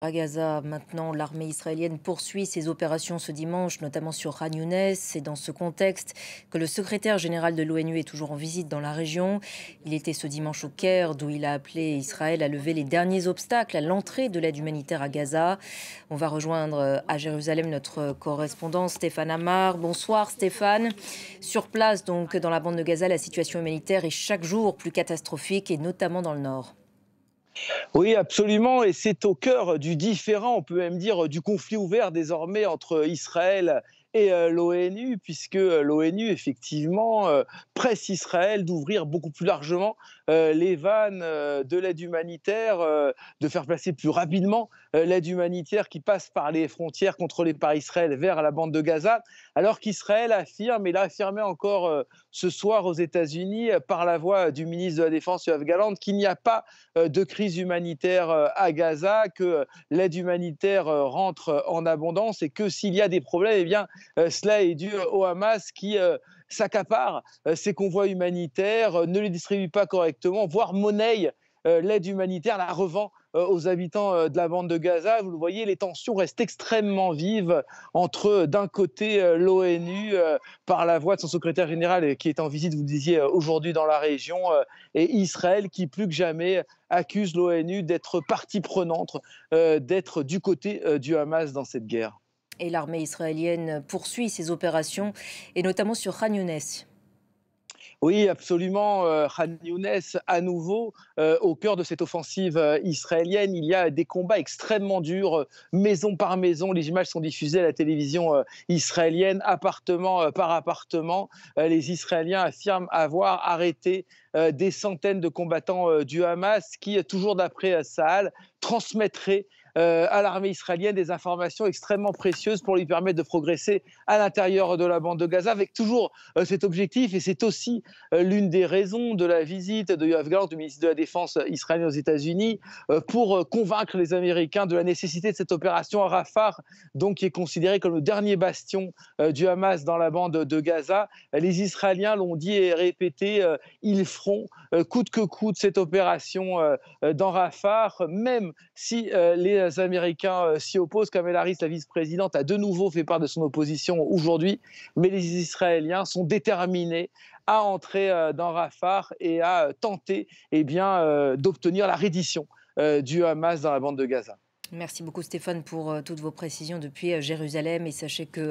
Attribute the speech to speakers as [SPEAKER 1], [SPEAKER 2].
[SPEAKER 1] À Gaza, maintenant, l'armée israélienne poursuit ses opérations ce dimanche, notamment sur Khan C'est dans ce contexte que le secrétaire général de l'ONU est toujours en visite dans la région. Il était ce dimanche au Caire, d'où il a appelé Israël à lever les derniers obstacles à l'entrée de l'aide humanitaire à Gaza. On va rejoindre à Jérusalem notre correspondant Stéphane Amar. Bonsoir Stéphane. Sur place, donc, dans la bande de Gaza, la situation humanitaire est chaque jour plus catastrophique, et notamment dans le nord.
[SPEAKER 2] Oui, absolument. Et c'est au cœur du différent, on peut même dire, du conflit ouvert désormais entre Israël et euh, l'ONU, puisque euh, l'ONU, effectivement, euh, presse Israël d'ouvrir beaucoup plus largement euh, les vannes euh, de l'aide humanitaire, euh, de faire passer plus rapidement l'aide humanitaire qui passe par les frontières contrôlées par Israël vers la bande de Gaza, alors qu'Israël affirme, et l'a affirmé encore ce soir aux États-Unis par la voix du ministre de la Défense, Yoav Galant, qu'il n'y a pas de crise humanitaire à Gaza, que l'aide humanitaire rentre en abondance et que s'il y a des problèmes, eh bien, cela est dû au Hamas qui s'accapare euh, ces convois humanitaires, euh, ne les distribuent pas correctement, voire monnaie euh, l'aide humanitaire, la revend aux habitants de la bande de Gaza. Vous le voyez, les tensions restent extrêmement vives entre, d'un côté, l'ONU, par la voix de son secrétaire général qui est en visite, vous le disiez, aujourd'hui dans la région, et Israël qui, plus que jamais, accuse l'ONU d'être partie prenante, d'être du côté du Hamas dans cette guerre.
[SPEAKER 1] Et l'armée israélienne poursuit ses opérations, et notamment sur Khan Younes.
[SPEAKER 2] Oui, absolument. Euh, Khan Younes, à nouveau, euh, au cœur de cette offensive euh, israélienne, il y a des combats extrêmement durs, maison par maison. Les images sont diffusées à la télévision israélienne, appartement par appartement. Les Israéliens affirment avoir arrêté des centaines de combattants du Hamas qui, toujours d'après Saal, transmettraient euh, à l'armée israélienne des informations extrêmement précieuses pour lui permettre de progresser à l'intérieur de la bande de Gaza, avec toujours euh, cet objectif. Et c'est aussi euh, l'une des raisons de la visite de Yoav Gallant, du ministre de la Défense israélien aux États-Unis, pour convaincre les Américains de la nécessité de cette opération à Rafah, donc qui est considérée comme le dernier bastion du Hamas dans la bande de Gaza. Les Israéliens l'ont dit et répété, ils feront coûte que coûte cette opération dans Rafah, même si les Américains euh, s'y opposent, comme Harris, la vice-présidente, a de nouveau fait part de son opposition aujourd'hui, mais les Israéliens sont déterminés à entrer euh, dans Rafah et à euh, tenter et eh bien, d'obtenir la reddition du Hamas dans la bande de Gaza.
[SPEAKER 1] Merci beaucoup Stéphane pour toutes vos précisions depuis Jérusalem et sachez que